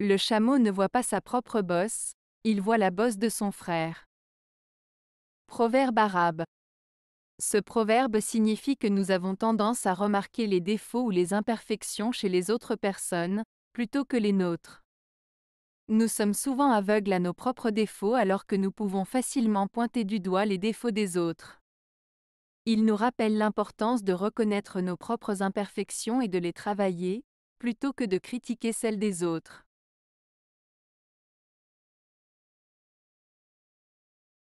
Le chameau ne voit pas sa propre bosse, il voit la bosse de son frère. Proverbe arabe. Ce proverbe signifie que nous avons tendance à remarquer les défauts ou les imperfections chez les autres personnes, plutôt que les nôtres. Nous sommes souvent aveugles à nos propres défauts alors que nous pouvons facilement pointer du doigt les défauts des autres. Il nous rappelle l'importance de reconnaître nos propres imperfections et de les travailler, plutôt que de critiquer celles des autres.